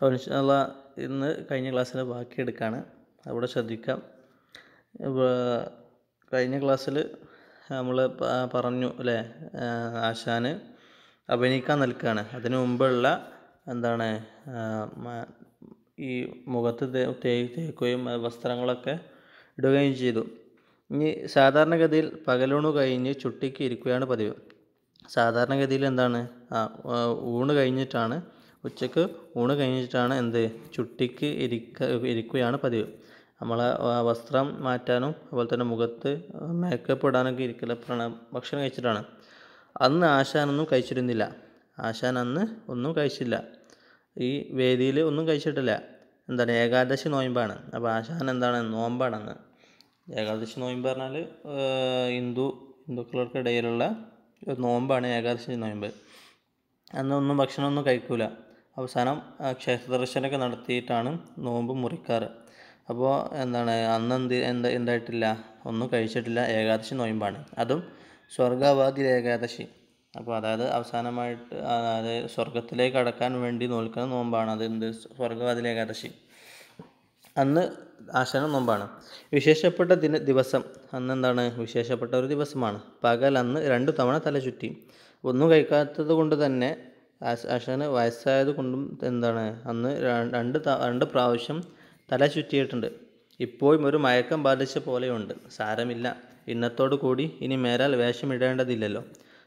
അപ്പോൾ ഇൻഷാല്ല ഇന്ന് കഴിഞ്ഞ ക്ലാസ്സിലെ ബാക്കി എടുക്കുകയാണ് അവിടെ ശ്രദ്ധിക്കാം കഴിഞ്ഞ ക്ലാസ്സിൽ നമ്മൾ പറഞ്ഞു അല്ലേ ആശാന് അഭിനയിക്കാൻ നിൽക്കുകയാണ് അതിനു മുമ്പുള്ള എന്താണ് ഈ മുഖത്ത് തേക്കുകയും വസ്ത്രങ്ങളൊക്കെ ഇടുകയും ചെയ്തു ഇനി സാധാരണഗതിയിൽ പകലൂണ് കഴിഞ്ഞ് ചുട്ടിക്ക് ഇരിക്കുകയാണ് പതിവ് സാധാരണഗതിയിൽ എന്താണ് ഊണ് കഴിഞ്ഞിട്ടാണ് ഉച്ചക്ക് ഊണ് കഴിഞ്ഞിട്ടാണ് എന്ത് ചുട്ടിക്ക് ഇരിക്ക ഇരിക്കുകയാണ് പതിവ് നമ്മളെ വസ്ത്രം മാറ്റാനും അതുപോലെ തന്നെ മുഖത്ത് മേക്കപ്പ് ഇടാനൊക്കെ പ്രണ ഭക്ഷണം കഴിച്ചിട്ടാണ് അന്ന് ആശാനൊന്നും കഴിച്ചിരുന്നില്ല ആശാൻ അന്ന് ഒന്നും കഴിച്ചില്ല ഈ വേദിയിൽ ഒന്നും കഴിച്ചിട്ടില്ല എന്താണ് ഏകാദശി നോയമ്പാണ് അപ്പോൾ ആശാൻ എന്താണ് നോമ്പാണ് അന്ന് ഏകാദശി നോയമ്പ് പറഞ്ഞാൽ ഹിന്ദു ഹിന്ദുക്കളുടെ ഇടയിലുള്ള നോമ്പാണ് ഏകാദശി നോയമ്പ് അന്നൊന്നും ഭക്ഷണമൊന്നും കഴിക്കൂല അവസാനം ക്ഷേത്രദർശനമൊക്കെ നടത്തിയിട്ടാണ് നോമ്പ് മുറിക്കാറ് അപ്പോൾ എന്താണ് അന്ന് എന്ത് എന്താ എന്തായിട്ടില്ല ഒന്നും കഴിച്ചിട്ടില്ല ഏകാദശി നോയമ്പാണ് അതും സ്വർഗവാദി ഏകാദശി അപ്പോൾ അതായത് അവസാനമായിട്ട് അതായത് സ്വർഗത്തിലേക്ക് കടക്കാൻ വേണ്ടി നോൽക്കുന്ന നോമ്പാണ് അത് എന്ത് സ്വർഗവാദി ഏകാദശി അന്ന് ആശാന നോമ്പാണ് വിശേഷപ്പെട്ട ദിന ദിവസം അന്ന് എന്താണ് വിശേഷപ്പെട്ട ഒരു ദിവസമാണ് പകൽ അന്ന് രണ്ടു തവണ തല ചുറ്റി ഒന്നും കഴിക്കാത്തത് കൊണ്ട് തന്നെ അശോകന് വയസ്സായത് കൊണ്ടും എന്താണ് അന്ന് രണ്ട് രണ്ട് പ്രാവശ്യം തല ചുറ്റിയിട്ടുണ്ട് ഇപ്പോഴും ഒരു മയക്കം ബാധിച്ച പോലെയുണ്ട് സാരമില്ല ഇന്നത്തോടു കൂടി ഇനി മേലാൽ വേഷമിടേണ്ടതില്ലല്ലോ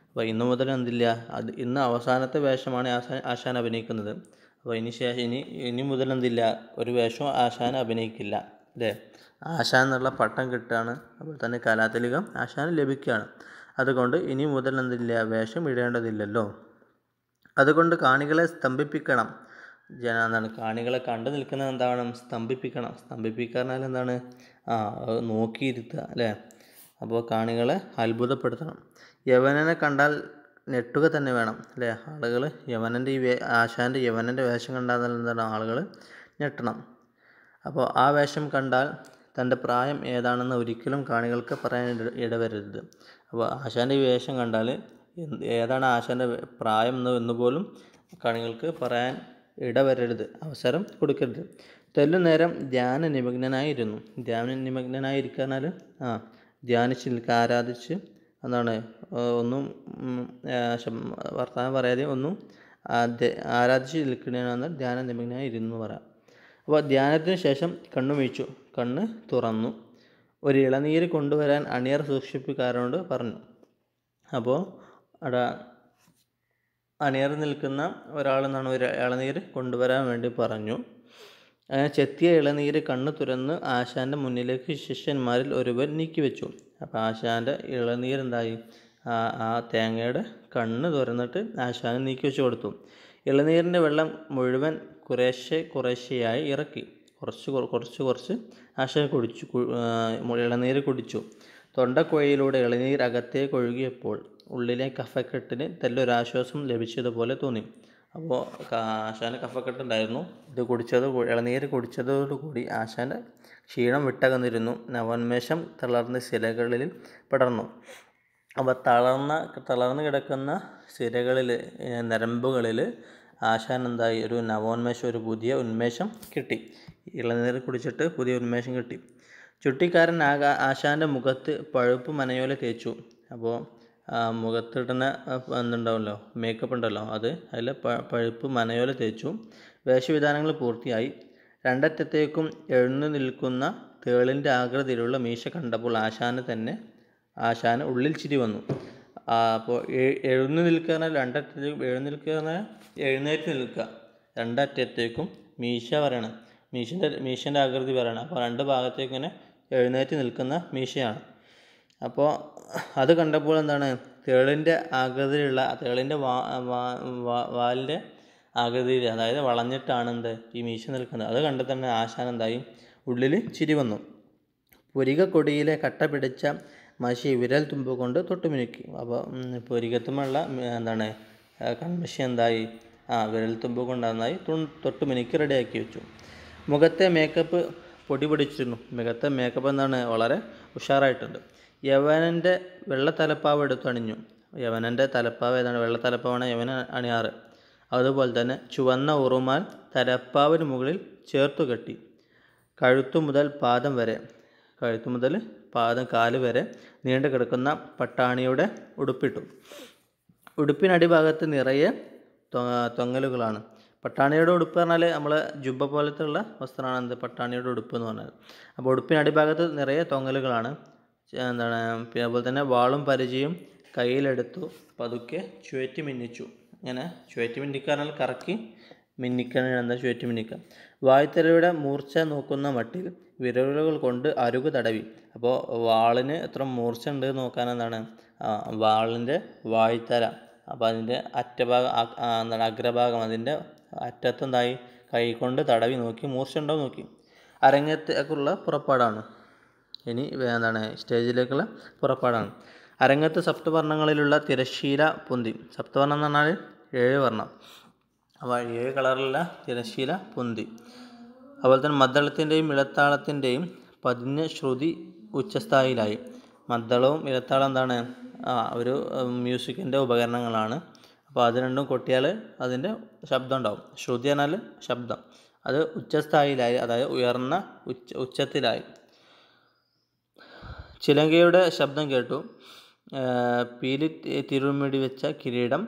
അപ്പോൾ ഇന്നു മുതൽ എന്തില്ല അത് ഇന്ന് അവസാനത്തെ വേഷമാണ് ആശാൻ ആശാൻ അഭിനയിക്കുന്നത് അപ്പോൾ ഇനി ശേഷം ഇനി ഇനി മുതൽ എന്തില്ല ഒരു വേഷവും ആശാൻ അഭിനയിക്കില്ല അല്ലേ ആശാൻ എന്നുള്ള പട്ടം കിട്ടുകയാണ് അപ്പോൾ തന്നെ കലാതലികം ആശാൻ ലഭിക്കുകയാണ് അതുകൊണ്ട് ഇനി മുതൽ എന്തില്ല വേഷം ഇടേണ്ടതില്ലല്ലോ അതുകൊണ്ട് കാണികളെ സ്തംഭിപ്പിക്കണം ജന എന്താണ് കാണികളെ കണ്ടു നിൽക്കുന്നത് എന്താണ് സ്തംഭിപ്പിക്കണം സ്തംഭിപ്പിക്കാറിനാൽ എന്താണ് ആ നോക്കിയിരുത്തുക അല്ലേ അപ്പോൾ കാണികളെ അത്ഭുതപ്പെടുത്തണം യവനനെ കണ്ടാൽ നെട്ടുക തന്നെ വേണം അല്ലേ ആളുകൾ യവനൻ്റെ ഈ വേ ആശാൻ്റെ യവനൻ്റെ വേഷം കണ്ടാൽ എന്താണ് ആളുകൾ ഞെട്ടണം അപ്പോൾ ആ വേഷം കണ്ടാൽ തൻ്റെ പ്രായം ഏതാണെന്ന് ഒരിക്കലും കാണികൾക്ക് പറയാൻ ഇടവരരുത് അപ്പോൾ ആശാൻ്റെ ഈ വേഷം കണ്ടാൽ ഏതാണ് ആശാൻ്റെ പ്രായം എന്ന് പോലും കാണികൾക്ക് പറയാൻ ഇടവരരുത് അവസരം കൊടുക്കരുത് നേരം ധ്യാന നിമഗ്നനായിരുന്നു ധ്യാന നിമഗ്നനായിരിക്കാനാൽ ആ ധ്യാനിച്ച് നിൽക്കുക ആരാധിച്ച് എന്താണ് ഒന്നും വർത്തമാനം പറയാതെ ഒന്നും ആരാധിച്ച് നിൽക്കുന്നതിനാണ് ധ്യാന നിമഗ്നായിരുന്നു പറയാം അപ്പോൾ ധ്യാനത്തിന് ശേഷം കണ്ണു വീഴ്ച്ചു കണ്ണ് തുറന്നു ഒരു ഇളനീര് കൊണ്ടുവരാൻ അണിയർ സൂക്ഷിപ്പുകാരനോട് പറഞ്ഞു അപ്പോൾ അവിടെ അണിയറി നിൽക്കുന്ന ഒരാളെന്നാണ് ഒരു ഇളനീര് കൊണ്ടുവരാൻ വേണ്ടി പറഞ്ഞു അങ്ങനെ ചെത്തിയ ഇളനീര് കണ്ണ് തുറന്ന് ആശാൻ്റെ മുന്നിലേക്ക് ശിഷ്യന്മാരിൽ ഒരുവൻ വെച്ചു അപ്പോൾ ആശാൻ്റെ എന്തായി ആ ആ തേങ്ങയുടെ കണ്ണ് തുറന്നിട്ട് ആശാന് നീക്കി വെച്ച് കൊടുത്തു ഇളനീരിൻ്റെ വെള്ളം മുഴുവൻ കുറേശ്ശെ കുറേശ്ശെയായി ഇറക്കി കുറച്ച് കുറച്ച് കുറച്ച് ആശാൻ കുടിച്ചു ഇളനീര് കുടിച്ചു തൊണ്ടക്കുഴയിലൂടെ ഇളനീർ അകത്തേക്ക് ഒഴുകിയപ്പോൾ ഉള്ളിലെ കഫക്കെട്ടിന് തെല്ലൊരാശ്വാസം ലഭിച്ചതുപോലെ തോന്നി അപ്പോൾ ആശാന് കഫക്കെട്ടുണ്ടായിരുന്നു ഇത് കുടിച്ചത് ഇളനീര് കുടിച്ചതോടുകൂടി ആശാൻ്റെ ക്ഷീണം വിട്ടകന്നിരുന്നു നവോന്മേഷം തളർന്ന ശിലകളിൽ പടർന്നു അപ്പോൾ തളർന്ന തളർന്നു കിടക്കുന്ന ശിലകളിൽ നരമ്പുകളിൽ ആശാൻ എന്തായി ഒരു നവോന്മേഷം ഒരു പുതിയ ഉന്മേഷം കിട്ടി ഇളനീർ കുടിച്ചിട്ട് പുതിയ ഉന്മേഷം കിട്ടി ചുട്ടിക്കാരൻ ആകാ ആശാൻ്റെ മുഖത്ത് പഴുപ്പ് മനയോലെ തേച്ചു അപ്പോൾ മുഖത്തിടുന്ന എന്തുണ്ടാവുമല്ലോ മേക്കപ്പ് ഉണ്ടല്ലോ അത് അതിൽ പഴുപ്പ് മനയോല തേച്ചു വേഷവിധാനങ്ങൾ പൂർത്തിയായി രണ്ടറ്റത്തേക്കും എഴുന്നു നിൽക്കുന്ന തേളിൻ്റെ ആകൃതിയിലുള്ള മീശ കണ്ടപ്പോൾ ആശാന് തന്നെ ആശാന് ഉള്ളിൽ ചിരി വന്നു അപ്പോൾ എഴുന്നു നിൽക്കുന്ന രണ്ടറ്റത്തേക്കും എഴുന്നു നിൽക്കുന്ന എഴുന്നേറ്റ് നിൽക്കുക രണ്ടറ്റത്തേക്കും മീശ വരണം മീശൻ്റെ മീശൻ്റെ ആകൃതി വരണം അപ്പോൾ രണ്ട് ഭാഗത്തേക്ക് ഇങ്ങനെ എഴുന്നേറ്റ് നിൽക്കുന്ന മീശയാണ് അപ്പോൾ അത് കണ്ടപ്പോൾ എന്താണ് തേളിൻ്റെ ആകൃതിയിലുള്ള തേളിൻ്റെ വാ വാലിൻ്റെ ആകൃതിയിൽ അതായത് വളഞ്ഞിട്ടാണ് എന്ത് ഈ മീശ നിൽക്കുന്നത് അത് കണ്ട് തന്നെ ആശാൻ എന്തായി ഉള്ളിൽ ചിരി വന്നു കൊടിയിലെ കട്ട പിടിച്ച മഷി വിരൽ തുമ്പ് കൊണ്ട് മിനുക്കി അപ്പോൾ പൊരികത്തുമുള്ള എന്താണ് കൺമഷി എന്തായി ആ വിരൽ തുമ്പ് കൊണ്ട് നന്നായി മിനുക്കി റെഡിയാക്കി വെച്ചു മുഖത്തെ മേക്കപ്പ് പൊടി പിടിച്ചിരുന്നു മുഖത്തെ മേക്കപ്പ് എന്താണ് വളരെ ഉഷാറായിട്ടുണ്ട് യവനൻ്റെ വെള്ള തലപ്പാവ് എടുത്തണിഞ്ഞു യവനൻ്റെ തലപ്പാവ് ഏതാണ് വെള്ള തലപ്പാവാണ് യവന അണിയാറ് അതുപോലെ തന്നെ ചുവന്ന ഉറുമാൽ തലപ്പാവിന് മുകളിൽ ചേർത്തു കെട്ടി കഴുത്തു മുതൽ പാദം വരെ കഴുത്തു മുതൽ പാദം കാല് വരെ നീണ്ടു കിടക്കുന്ന പട്ടാണിയുടെ ഉടുപ്പിട്ടു ഉടുപ്പിനടിഭാഗത്ത് നിറയെ തൊങ്ങലുകളാണ് പട്ടാണിയുടെ ഉടുപ്പ് പറഞ്ഞാൽ നമ്മൾ ജുബ പോലത്തെയുള്ള വസ്ത്രമാണ് എന്ത് പട്ടാണിയുടെ ഉടുപ്പ് എന്ന് പറഞ്ഞാൽ അപ്പോൾ ഉടുപ്പിനടിഭാഗത്ത് അടിഭാഗത്ത് നിറയെ തൊങ്ങലുകളാണ് എന്താണ് പിന്നെ അതുപോലെ തന്നെ വാളും പരിചയും കയ്യിലെടുത്തു പതുക്കെ ചുവറ്റി മിന്നിച്ചു ഇങ്ങനെ ചുവറ്റി മിന്നിക്കാനാൽ കറക്കി മിന്നിക്കാനാണ് എന്താ ചുഴറ്റി മിന്നിക്കുക വായ്ത്തലയുടെ മൂർച്ച നോക്കുന്ന മട്ടിൽ വിരലുകൾ കൊണ്ട് അരുക് തടവി അപ്പോൾ വാളിന് എത്ര മൂർച്ച ഉണ്ട് നോക്കാൻ എന്താണ് വാളിൻ്റെ വായ്ത്തല അപ്പോൾ അതിൻ്റെ അറ്റഭാഗം എന്താണ് അഗ്രഭാഗം അതിൻ്റെ അറ്റത്തെന്തായി കൈ കൊണ്ട് തടവി നോക്കി മൂർച്ച ഉണ്ടോ നോക്കി അരങ്ങത്തേക്കുള്ള പുറപ്പാടാണ് ഇനി എന്താണ് സ്റ്റേജിലേക്കുള്ള പുറപ്പാടാണ് അരങ്ങത്ത് സപ്തവർണ്ണങ്ങളിലുള്ള തിരശ്ശീല പൊന്തി സപ്തവർണ്ണം എന്ന് പറഞ്ഞാൽ ഏഴ് വർണ്ണം അപ്പോൾ ഏഴ് കളറിലുള്ള തിരശ്ശീല പൊന്തി അതുപോലെ തന്നെ മദ്ദളത്തിൻ്റെയും ഇളത്താളത്തിൻ്റെയും പതിഞ്ഞ ശ്രുതി ഉച്ചസ്ഥായിലായി മദ്ദളവും ഇലത്താളം എന്താണ് ഒരു മ്യൂസിക്കിൻ്റെ ഉപകരണങ്ങളാണ് അപ്പോൾ അത് രണ്ടും കൊട്ടിയാൽ അതിൻ്റെ ശബ്ദം ഉണ്ടാവും ശ്രുതി എന്നാൽ ശബ്ദം അത് ഉച്ചസ്ഥായിലായി അതായത് ഉയർന്ന ഉച്ച ഉച്ചത്തിലായി ചിലങ്കയുടെ ശബ്ദം കേട്ടു പീലി തിരുമിടി വെച്ച കിരീടം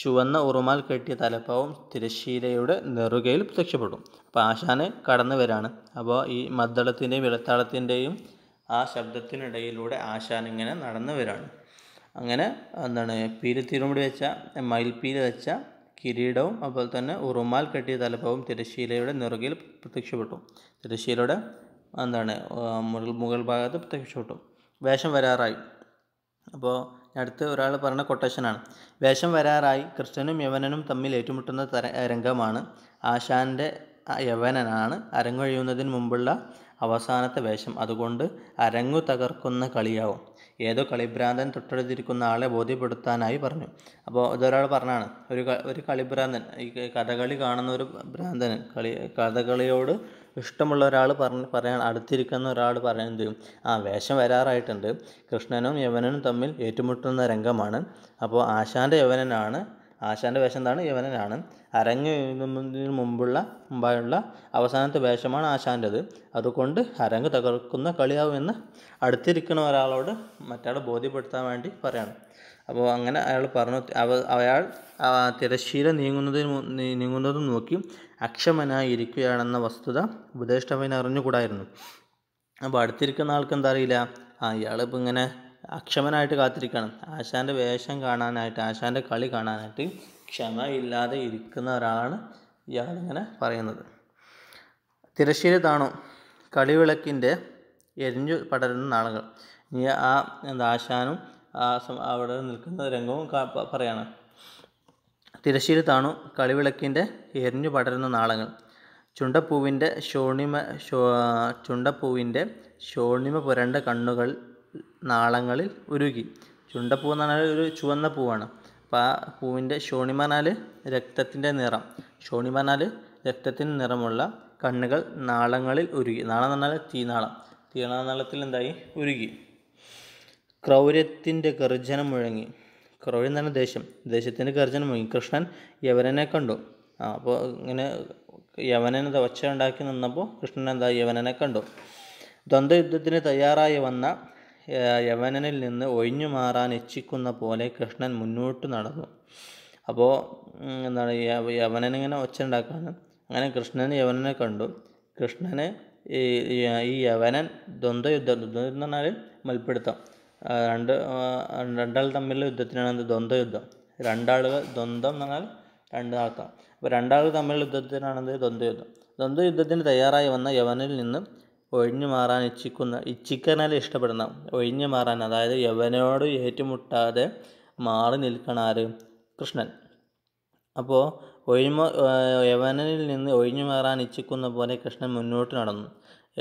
ചുവന്ന ഉറുമാൽ കെട്ടിയ തലപ്പാവും തിരശ്ശീലയുടെ നെറുകയിൽ പ്രത്യക്ഷപ്പെട്ടു അപ്പോൾ ആശാന് കടന്നു വരാണ് അപ്പോൾ ഈ മദ്ദളത്തിൻ്റെയും ഇളത്താളത്തിൻ്റെയും ആ ശബ്ദത്തിനിടയിലൂടെ ആശാൻ ഇങ്ങനെ നടന്നു വരാണ് അങ്ങനെ എന്താണ് പീലി തിരുമിടി വെച്ച മയിൽപ്പീലി വെച്ച കിരീടവും അതുപോലെ തന്നെ ഉറുമാൽ കെട്ടിയ തലപ്പാവും തിരശ്ശീലയുടെ നെറുകയിൽ പ്രത്യക്ഷപ്പെട്ടു തിരശ്ശീലയുടെ എന്താണ് മുകൾ മുകൾ ഭാഗത്ത് പ്രത്യക്ഷപ്പെട്ടു വേഷം വരാറായി അപ്പോൾ അടുത്ത് ഒരാൾ പറഞ്ഞ കൊട്ടേഷനാണ് വേഷം വരാറായി കൃഷ്ണനും യവനനും തമ്മിൽ ഏറ്റുമുട്ടുന്ന തര രംഗമാണ് ആശാൻ്റെ യവനനാണ് അരങ്ങൊഴിയുന്നതിന് മുമ്പുള്ള അവസാനത്തെ വേഷം അതുകൊണ്ട് അരങ്ങു തകർക്കുന്ന കളിയാവും ഏതോ കളിഭ്രാന്തൻ തൊട്ടടുത്തിരിക്കുന്ന ആളെ ബോധ്യപ്പെടുത്താനായി പറഞ്ഞു അപ്പോൾ ഇതൊരാൾ പറഞ്ഞാണ് ഒരു ഒരു കളിഭ്രാന്തൻ ഈ കഥകളി കാണുന്ന ഒരു ഭ്രാന്തൻ കളി കഥകളിയോട് ഇഷ്ടമുള്ള ഒരാൾ പറഞ്ഞ് പറയാൻ അടുത്തിരിക്കുന്ന ഒരാൾ പറയാൻ ആ വേഷം വരാറായിട്ടുണ്ട് കൃഷ്ണനും യവനനും തമ്മിൽ ഏറ്റുമുട്ടുന്ന രംഗമാണ് അപ്പോൾ ആശാൻ്റെ യവനനാണ് ആശാൻ്റെ വേഷം എന്താണ് യവനനാണ് അരങ്ങുന്നതിന് മുമ്പുള്ള മുമ്പായുള്ള അവസാനത്തെ വേഷമാണ് ആശാൻ്റെത് അതുകൊണ്ട് അരങ്ങ് തകർക്കുന്ന കളിയാവുമെന്ന് അടുത്തിരിക്കുന്ന ഒരാളോട് മറ്റയാൾ ബോധ്യപ്പെടുത്താൻ വേണ്ടി പറയണം അപ്പോൾ അങ്ങനെ അയാൾ പറഞ്ഞു അവ അയാൾ തിരശ്ശീല നീങ്ങുന്നതിന് നീങ്ങുന്നതും നോക്കി അക്ഷമനായി ഇരിക്കുകയാണെന്ന വസ്തുത ഉപദേഷ്ടാവിന് അറിഞ്ഞുകൂടായിരുന്നു അപ്പോൾ അടുത്തിരിക്കുന്ന ആൾക്ക് എന്താ അറിയില്ല ആ ഇയാളിപ്പോൾ ഇങ്ങനെ അക്ഷമനായിട്ട് കാത്തിരിക്കണം ആശാൻ്റെ വേഷം കാണാനായിട്ട് ആശാൻ്റെ കളി കാണാനായിട്ട് ക്ഷമയില്ലാതെ ഇരിക്കുന്ന ഒരാളാണ് ഇയാളിങ്ങനെ പറയുന്നത് തിരശ്ശീല താണു കളിവിളക്കിൻ്റെ എരിഞ്ഞു പടരുന്ന നാളുകൾ ഇനി ആ എന്താ ആശാനും ആ അവിടെ നിൽക്കുന്ന രംഗവും പറയാണ് തിരശ്ശീല താണു കളിവിളക്കിൻ്റെ എരിഞ്ഞു പടരുന്ന നാളങ്ങൾ ചുണ്ടപ്പൂവിൻ്റെ ഷോണിമ ഷോ ചുണ്ടപ്പൂവിൻ്റെ ഷോണിമ പുരണ്ട കണ്ണുകൾ നാളങ്ങളിൽ ഉരുകി ചുണ്ടപ്പൂ എന്ന് പറഞ്ഞാൽ ഒരു ചുവന്ന പൂവാണ് അപ്പോൾ ആ പൂവിൻ്റെ ഷോണിമനാൽ രക്തത്തിൻ്റെ നിറം ഷോണിമനാൽ രക്തത്തിൻ്റെ നിറമുള്ള കണ്ണുകൾ നാളങ്ങളിൽ ഉരുകി നാളം എന്ന് പറഞ്ഞാൽ തീനാളം തീനാളത്തിൽ എന്തായി ഉരുകി ക്രൗര്യത്തിൻ്റെ ഗർജനം മുഴങ്ങി ക്രൗര്യം തന്നെ ദേശം ദേശത്തിൻ്റെ ഗർജനം മുഴങ്ങി കൃഷ്ണൻ യവനനെ കണ്ടു ആ അപ്പോൾ ഇങ്ങനെ യവനനെ ഒച്ച ഉണ്ടാക്കി നിന്നപ്പോൾ കൃഷ്ണൻ എന്താ യവനനെ കണ്ടു ദ്വന്ദ്വയുദ്ധത്തിന് തയ്യാറായി വന്ന യവനനിൽ നിന്ന് ഒഴിഞ്ഞു മാറാൻ ഇച്ഛിക്കുന്ന പോലെ കൃഷ്ണൻ മുന്നോട്ട് നടന്നു അപ്പോൾ എന്താണ് യവനനിങ്ങനെ ഒച്ച ഉണ്ടാക്കാണ് അങ്ങനെ കൃഷ്ണൻ യവനനെ കണ്ടു കൃഷ്ണന് ഈ ഈ യവനൻ ദ്വന്ദ്വ യുദ്ധം എന്ന് പറഞ്ഞാൽ മൽപ്പിടുത്തം രണ്ട് രണ്ടാൾ തമ്മിലുള്ള യുദ്ധത്തിനാണ് എന്ത് ദ്വന്ദ്വയുദ്ധം രണ്ടാളുകൾ ദ്വന്ദ്വം എന്ന് പറഞ്ഞാൽ രണ്ട് ആൾക്കാർ അപ്പോൾ രണ്ടാൾ തമ്മിലുള്ള യുദ്ധത്തിനാണെന്ത് ദ്വന്ദ്വയുദ്ധം ദ്വന്ദ്വയുദ്ധത്തിന് തയ്യാറായി വന്ന യവനിൽ നിന്ന് ഒഴിഞ്ഞു മാറാൻ ഇച്ഛിക്കുന്ന ഇച്ഛിക്കാനല്ല ഇഷ്ടപ്പെടുന്ന ഒഴിഞ്ഞു മാറാൻ അതായത് യവനോട് ഏറ്റുമുട്ടാതെ മാറി നിൽക്കണ ആര് കൃഷ്ണൻ അപ്പോൾ ഒഴിമ യവനിൽ നിന്ന് ഒഴിഞ്ഞു മാറാൻ ഇച്ഛിക്കുന്ന പോലെ കൃഷ്ണൻ മുന്നോട്ട് നടന്നു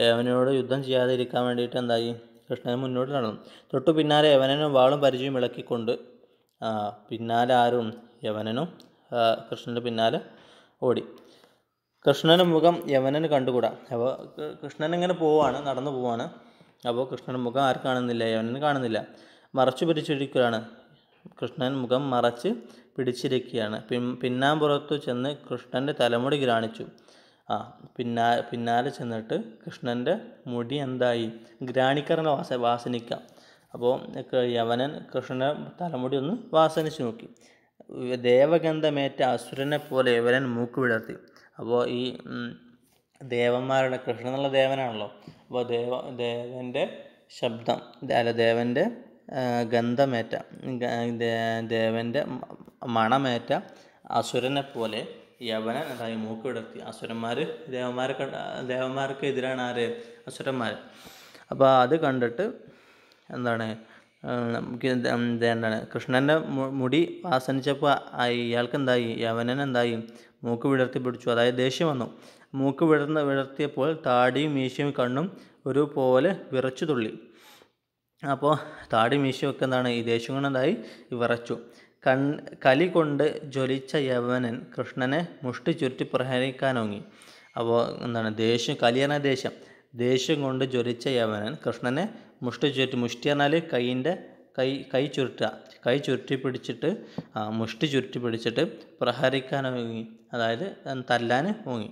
യവനോട് യുദ്ധം ചെയ്യാതിരിക്കാൻ വേണ്ടിയിട്ട് എന്തായി കൃഷ്ണൻ മുന്നോട്ട് നടന്നു തൊട്ടു പിന്നാലെ യവനനും വാളും പരിചയം ഇളക്കിക്കൊണ്ട് പിന്നാലെ ആരും യവനനും കൃഷ്ണൻ്റെ പിന്നാലെ ഓടി കൃഷ്ണന് മുഖം യമനന് കണ്ടുകൂടാ അപ്പോൾ കൃഷ്ണൻ ഇങ്ങനെ പോവാണ് നടന്നു പോവാണ് അപ്പോൾ കൃഷ്ണൻ മുഖം ആർ കാണുന്നില്ല യമനൻ കാണുന്നില്ല മറച്ചു പിടിച്ചിരിക്കുകയാണ് കൃഷ്ണൻ മുഖം മറച്ച് പിടിച്ചിരിക്കുകയാണ് പിൻ പിന്നാമ്പുറത്തു ചെന്ന് കൃഷ്ണൻ്റെ തലമുടി ഗ്രാണിച്ചു ആ പിന്നാ പിന്നാലെ ചെന്നിട്ട് കൃഷ്ണൻ്റെ മുടി എന്തായി ഗ്രാണിക്കറിനെ വാസ വാസനിക്കാം അപ്പോൾ യവനൻ കൃഷ്ണൻ്റെ തലമുടി ഒന്ന് വാസനിച്ചു നോക്കി ദേവഗന്ധമേറ്റ അസുരനെ പോലെ യവനൻ മൂക്ക് വിടർത്തി അപ്പോൾ ഈ ദേവന്മാരുടെ കൃഷ്ണൻ എന്നുള്ള ദേവനാണല്ലോ അപ്പോൾ ദേവ ദേവൻ്റെ ശബ്ദം അല്ല ദേവൻ്റെ ഗന്ധമേറ്റ ദേവൻ്റെ മണമേറ്റ അസുരനെ പോലെ യവനൻ മൂക്ക് മൂക്കിടത്തി അസുരന്മാർ ദേവന്മാരെ ദേവന്മാർക്ക് എതിരാണ് ആര് അസുരന്മാർ അപ്പോൾ അത് കണ്ടിട്ട് എന്താണ് നമുക്ക് എന്താണ് കൃഷ്ണൻ്റെ മുടി ആസനിച്ചപ്പോൾ ഇയാൾക്ക് എന്തായി യവനൻ എന്തായി മൂക്ക് വിടർത്തി പിടിച്ചു അതായത് ദേഷ്യം വന്നു മൂക്ക് വിടർന്ന് വിടർത്തിയപ്പോൾ താടിയും മീശയും കണ്ണും ഒരുപോലെ വിറച്ചു തുള്ളി അപ്പോൾ താടി മീശയും ഒക്കെ എന്താണ് ഈ ദേഷ്യം കൊണ്ടെന്തായി വിറച്ചു കൺ കലി കൊണ്ട് ജ്വലിച്ച യവനൻ കൃഷ്ണനെ മുഷ്ടി ചുരുട്ടി പ്രഹരിക്കാനൊങ്ങി അപ്പോൾ എന്താണ് ദേഷ്യം കലിയന ദേഷ്യം ദേഷ്യം കൊണ്ട് ജ്വലിച്ച യവനൻ കൃഷ്ണനെ മുഷ്ടി ചുരുട്ടി മുഷ്ടി എന്നാൽ കൈയിൻ്റെ കൈ കൈ ചുരുട്ടുക കൈ ചുരുട്ടി പിടിച്ചിട്ട് മുഷ്ടി ചുരുട്ടി പിടിച്ചിട്ട് പ്രഹരിക്കാൻ ഓങ്ങി അതായത് തല്ലാൻ ഓങ്ങി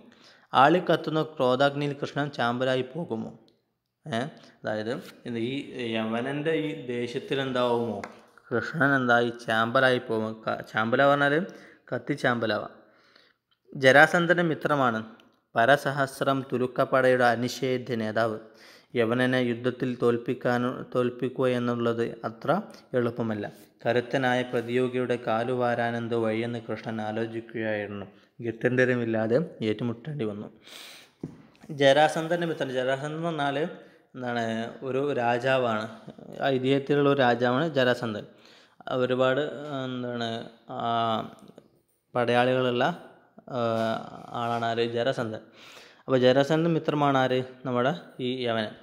ആളി കത്തുന്ന ക്രോധാഗ്നിയിൽ കൃഷ്ണൻ ചാമ്പലായി പോകുമോ അതായത് ഈ യവനൻ്റെ ഈ ദേഷ്യത്തിൽ എന്താവുമോ കൃഷ്ണൻ എന്തായി ചാമ്പലായി പോകും ചാമ്പല പറഞ്ഞാൽ കത്തി ചാമ്പലാവാം ജരാസന്ധൻ്റെ മിത്രമാണ് പരസഹസ്രം തുലുക്കപ്പടയുടെ അനിഷേധ്യ നേതാവ് യവനനെ യുദ്ധത്തിൽ തോൽപ്പിക്കാനോ തോൽപ്പിക്കുക എന്നുള്ളത് അത്ര എളുപ്പമല്ല കരുത്തനായ പ്രതിയോഗിയുടെ കാലുവാരാനെന്തോ വഴിയെന്ന് കൃഷ്ണൻ ആലോചിക്കുകയായിരുന്നു ഗത്യന്തരമില്ലാതെ ഏറ്റുമുട്ടേണ്ടി വന്നു ജരാസന്ധൻ്റെ മിത്രൻ ജരാസന്ധൻ എന്ന് എന്താണ് ഒരു രാജാവാണ് ഐതിഹ്യത്തിലുള്ള ഒരു രാജാവാണ് ജരാസന്ധൻ ഒരുപാട് എന്താണ് പടയാളികളുള്ള ആളാണ് ആര് ജരാസന്ധൻ അപ്പോൾ ജരാസന്ധൻ മിത്രമാണ് ആര് നമ്മുടെ ഈ യവനൻ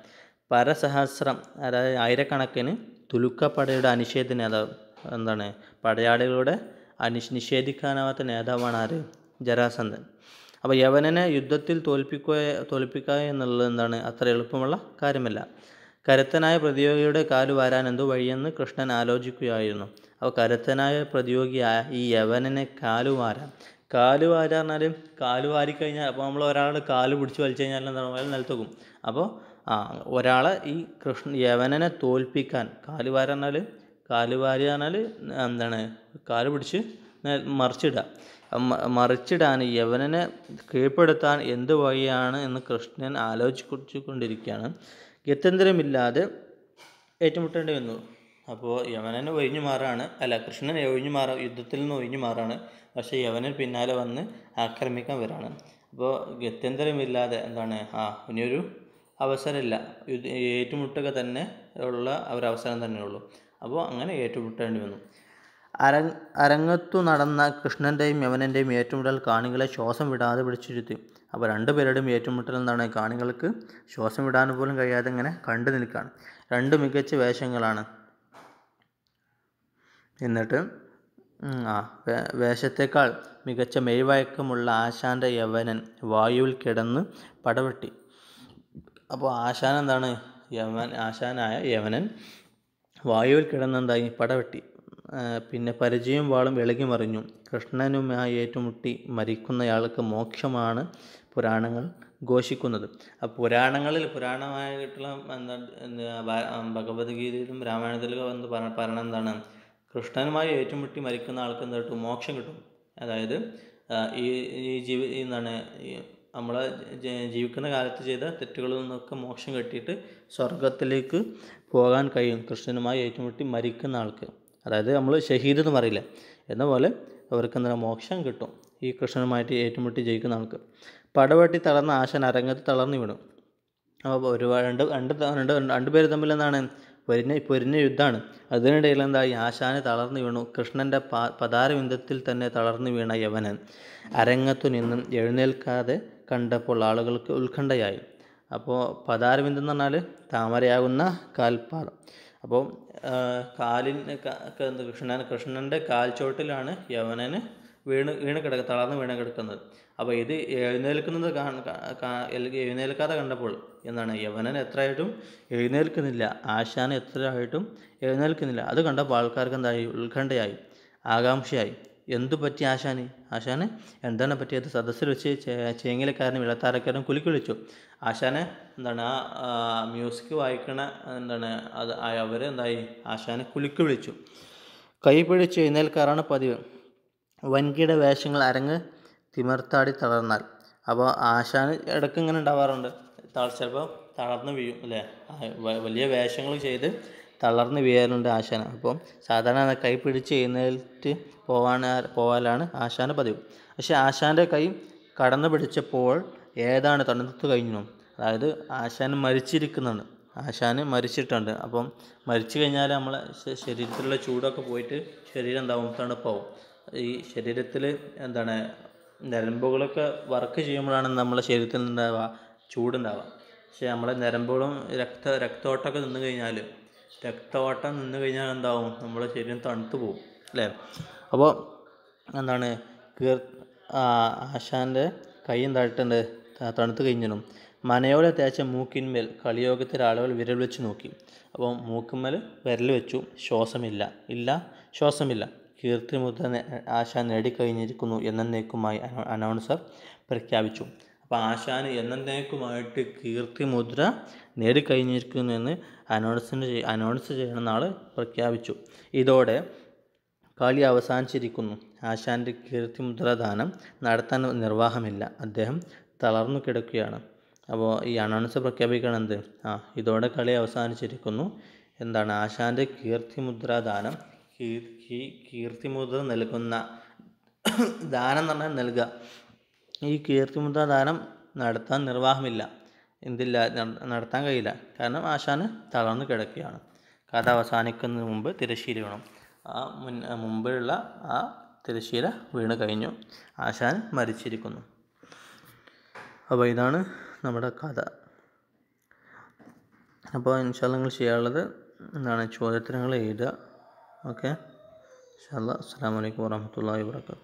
പരസഹസ്രം അതായത് ആയിരക്കണക്കിന് തുലുക്കപ്പടയുടെ അനിഷേധ നേതാവ് എന്താണ് പടയാളികളുടെ അനിഷ് നിഷേധിക്കാനാവാത്ത നേതാവാണ് ആര് ജരാസന്ധൻ അപ്പോൾ യവനനെ യുദ്ധത്തിൽ തോൽപ്പിക്കുക തോൽപ്പിക്കുക എന്നുള്ളത് എന്താണ് അത്ര എളുപ്പമുള്ള കാര്യമല്ല കരുത്തനായ പ്രതിയോഗിയുടെ കാല് വരാൻ എന്തോ വഴിയെന്ന് കൃഷ്ണൻ ആലോചിക്കുകയായിരുന്നു അപ്പോൾ കരുത്തനായ പ്രതിയോഗിയായ ഈ യവനനെ കാലുവാരാം കാലുവാരാ പറഞ്ഞാൽ കാലുവാരി കഴിഞ്ഞാൽ അപ്പോൾ നമ്മൾ ഒരാളുടെ കാല് പിടിച്ച് വലിച്ചു കഴിഞ്ഞാൽ എന്താണ് അയാൾ അപ്പോൾ ആ ഒരാളെ ഈ കൃഷ്ണ യവനനെ തോൽപ്പിക്കാൻ കാല് പറഞ്ഞാൽ കാല് പറഞ്ഞാൽ എന്താണ് കാല് പിടിച്ച് മറിച്ചിടുക മറിച്ചിടാൻ യവനനെ കീഴ്പ്പെടുത്താൻ എന്ത് വഴിയാണ് എന്ന് കൃഷ്ണൻ കൊണ്ടിരിക്കുകയാണ് ഗത്യന്തരമില്ലാതെ ഏറ്റുമുട്ടേണ്ടി വന്നു അപ്പോൾ യവനന് ഒഴിഞ്ഞു മാറാണ് അല്ല കൃഷ്ണൻ ഒഴിഞ്ഞു മാറാ യുദ്ധത്തിൽ നിന്ന് ഒഴിഞ്ഞു മാറാണ് പക്ഷേ യവനൻ പിന്നാലെ വന്ന് ആക്രമിക്കാൻ വരാണ് അപ്പോൾ ഗത്യന്തരമില്ലാതെ എന്താണ് ആ ഇനിയൊരു അവസരമില്ല ഏറ്റുമുട്ടുക തന്നെ ഉള്ള ഒരവസരം തന്നെയുള്ളൂ അപ്പോൾ അങ്ങനെ ഏറ്റുമുട്ടേണ്ടി വന്നു അര അരങ്ങത്തു നടന്ന കൃഷ്ണൻ്റെയും യവനൻ്റെയും ഏറ്റുമുട്ടൽ കാണികളെ ശ്വാസം വിടാതെ പിടിച്ചിരുത്തി അപ്പോൾ രണ്ടുപേരുടെയും ഏറ്റുമുട്ടൽ എന്താണ് കാണികൾക്ക് ശ്വാസം വിടാൻ പോലും കഴിയാതെ ഇങ്ങനെ കണ്ടു നിൽക്കുകയാണ് രണ്ട് മികച്ച വേഷങ്ങളാണ് എന്നിട്ട് ആ വേഷത്തേക്കാൾ മികച്ച മെയ്വഴക്കമുള്ള ആശാന്റെ യവനൻ വായുവിൽ കിടന്ന് പടവെട്ടി അപ്പോൾ ആശാൻ എന്താണ് യമൻ ആശാനായ യവനൻ വായുവിൽ കിടന്നുണ്ടായി പടവെട്ടി പിന്നെ പരിചയം വാളും ഇളകി മറിഞ്ഞു കൃഷ്ണനുമായി ഏറ്റുമുട്ടി മരിക്കുന്നയാൾക്ക് മോക്ഷമാണ് പുരാണങ്ങൾ ഘോഷിക്കുന്നത് അപ്പോൾ പുരാണങ്ങളിൽ പുരാണമായിട്ടുള്ള എന്താ ഭഗവത്ഗീതയിലും രാമായണത്തിലും എന്ന് പറയണം എന്താണ് കൃഷ്ണനുമായി ഏറ്റുമുട്ടി മരിക്കുന്ന ആൾക്ക് എന്താ മോക്ഷം കിട്ടും അതായത് ഈ ഈ ജീവി എന്താണ് നമ്മൾ ജീവിക്കുന്ന കാലത്ത് ചെയ്ത തെറ്റുകളിൽ നിന്നൊക്കെ മോക്ഷം കെട്ടിയിട്ട് സ്വർഗത്തിലേക്ക് പോകാൻ കഴിയും കൃഷ്ണനുമായി ഏറ്റുമുട്ടി മരിക്കുന്ന ആൾക്ക് അതായത് നമ്മൾ ഷഹീദ് എന്ന് പറയില്ല എന്ന പോലെ അവർക്ക് എന്താ മോക്ഷം കിട്ടും ഈ കൃഷ്ണനുമായിട്ട് ഏറ്റുമുട്ടി ജയിക്കുന്ന ആൾക്ക് പടവെട്ടി തളർന്ന ആശൻ അരങ്ങത്ത് തളർന്നു വീണു അപ്പോൾ ഒരുപാട് രണ്ട് രണ്ട് രണ്ട് രണ്ടുപേർ തമ്മിൽ എന്താണ് പൊരിഞ്ഞ പൊരിഞ്ഞ യുദ്ധമാണ് അതിനിടയിൽ ഈ ആശാന് തളർന്നു വീണു കൃഷ്ണൻ്റെ പ പതാരവിന്ദത്തിൽ തന്നെ തളർന്നു വീണ യവനൻ അരങ്ങത്തു നിന്നും എഴുന്നേൽക്കാതെ കണ്ടപ്പോൾ ആളുകൾക്ക് ഉത്കണ്ഠയായി അപ്പോൾ പതാരവിന്ദ് എന്ന് പറഞ്ഞാൽ താമരയാകുന്ന കാൽപ്പാദം അപ്പോൾ കാലിന് കൃഷ്ണൻ കൃഷ്ണൻ്റെ കാൽച്ചോട്ടിലാണ് യവനന് വീണ് വീണ് കിടക്കുക തളർന്ന് വീണ് കിടക്കുന്നത് അപ്പോൾ ഇത് എഴുന്നേൽക്കുന്നത് എഴുന്നേൽക്കാതെ കണ്ടപ്പോൾ എന്നാണ് യവനൻ എത്രയായിട്ടും എഴുന്നേൽക്കുന്നില്ല ആശാൻ എത്രയായിട്ടും എഴുന്നേൽക്കുന്നില്ല അത് കണ്ടപ്പോൾ ആൾക്കാർക്ക് എന്തായി ഉത്കണ്ഠയായി ആകാംക്ഷയായി എന്തു പറ്റി ആശാന് ആശാന് എന്താണ് പറ്റിയത് സദസ്സിൽ വെച്ച് ചേങ്ങിലക്കാരനും ഇളത്താരക്കാരനും വിളിച്ചു ആശാന് എന്താണ് ആ മ്യൂസിക് വായിക്കണ എന്താണ് അത് അവർ എന്തായി ആശാനെ കുലുക്കി വിളിച്ചു കൈ പിടിച്ച് എഴുന്നേൽക്കാറാണ് പതിവ് വൻകിട വേഷങ്ങൾ അരങ്ങ് തിമർത്താടി തളർന്നാൽ അപ്പോൾ ആശാന് ഇടയ്ക്ക് ഇങ്ങനെ ഉണ്ടാവാറുണ്ട് ചിലപ്പോൾ തളർന്നു വീഴും അല്ലേ വലിയ വേഷങ്ങൾ ചെയ്ത് തളർന്ന് വീഴാറുണ്ട് ആശാന അപ്പോൾ സാധാരണ കൈ പിടിച്ച് എഴുന്നേറ്റ് പോവാണ് പോവാനാണ് ആശാൻ്റെ പതിവ് പക്ഷേ ആശാൻ്റെ കൈ കടന്നു പിടിച്ചപ്പോൾ ഏതാണ് തണുത്തു കഴിഞ്ഞു അതായത് ആശാൻ മരിച്ചിരിക്കുന്നുണ്ട് ആശാൻ മരിച്ചിട്ടുണ്ട് അപ്പം മരിച്ചു കഴിഞ്ഞാൽ നമ്മളെ ശരീരത്തിലുള്ള ചൂടൊക്കെ പോയിട്ട് ശരീരം എന്താവും തണുപ്പാവും ഈ ശരീരത്തിൽ എന്താണ് നരമ്പുകളൊക്കെ വർക്ക് ചെയ്യുമ്പോഴാണ് നമ്മളെ ശരീരത്തിൽ ഉണ്ടാവുക ചൂടുണ്ടാവുക പക്ഷേ നമ്മളെ നരമ്പുകളും രക്ത രക്തോട്ടമൊക്കെ നിന്ന് കഴിഞ്ഞാൽ രക്തോട്ടം നിന്ന് കഴിഞ്ഞാൽ എന്താവും നമ്മളെ ശരീരം തണുത്തു പോകും അല്ലേ അപ്പോൾ എന്താണ് കീർ ആശാൻ്റെ കയ്യും താഴ്ത്തേണ്ട തണുത്ത് കഴിഞ്ഞിരുന്നു മനയോടെ തേച്ച മൂക്കിന്മേൽ കളിയോഗത്തിൽ ആളുകൾ വിരൽ വെച്ച് നോക്കി അപ്പോൾ മൂക്കിന്മേൽ വിരൽ വെച്ചു ശ്വാസമില്ല ഇല്ല ശ്വാസമില്ല കീർത്തി മുദ്ര ആശാൻ നേടിക്കഴിഞ്ഞിരിക്കുന്നു എന്നേക്കുമായി അനൗൺസർ പ്രഖ്യാപിച്ചു അപ്പോൾ ആശാൻ എന്നേക്കുമായിട്ട് മുദ്ര നേടിക്കഴിഞ്ഞിരിക്കുന്നു എന്ന് അനൗൺസിന് അനൗൺസ് ചെയ്യണമെന്നാൾ പ്രഖ്യാപിച്ചു ഇതോടെ കളി അവസാനിച്ചിരിക്കുന്നു ആശാന്റെ കീർത്തിമുദ്രദാനം നടത്താൻ നിർവാഹമില്ല അദ്ദേഹം തളർന്നു കിടക്കുകയാണ് അപ്പോൾ ഈ അനൗൺസ് എന്ത് ആ ഇതോടെ കളി അവസാനിച്ചിരിക്കുന്നു എന്താണ് ആശാന്റെ കീർ കീർത്തിമുദ്ര നൽകുന്ന ദാനം എന്ന് പറഞ്ഞാൽ നൽകുക ഈ കീർത്തിമുദ്രദാനം നടത്താൻ നിർവാഹമില്ല എന്തില്ല നടത്താൻ കഴിയില്ല കാരണം ആശാന് തളർന്നു കിടക്കുകയാണ് കഥ അവസാനിക്കുന്നതിന് മുമ്പ് തിരശ്ശീല വേണം ആ മുൻ മുമ്പുള്ള ആ തിരശ്ശീല വീണ് കഴിഞ്ഞു ആശാൻ മരിച്ചിരിക്കുന്നു അപ്പോൾ ഇതാണ് നമ്മുടെ കഥ അപ്പോൾ ഇൻഷാല്ല നിങ്ങൾ ചെയ്യാനുള്ളത് എന്താണ് ചോദ്യത്തിനങ്ങൾ എഴുതുക ഓക്കെ ഇൻഷാല്ല അസ്സാം വലൈക്കും വാഹമത്തല്ലാ വാബർക്കാത്തു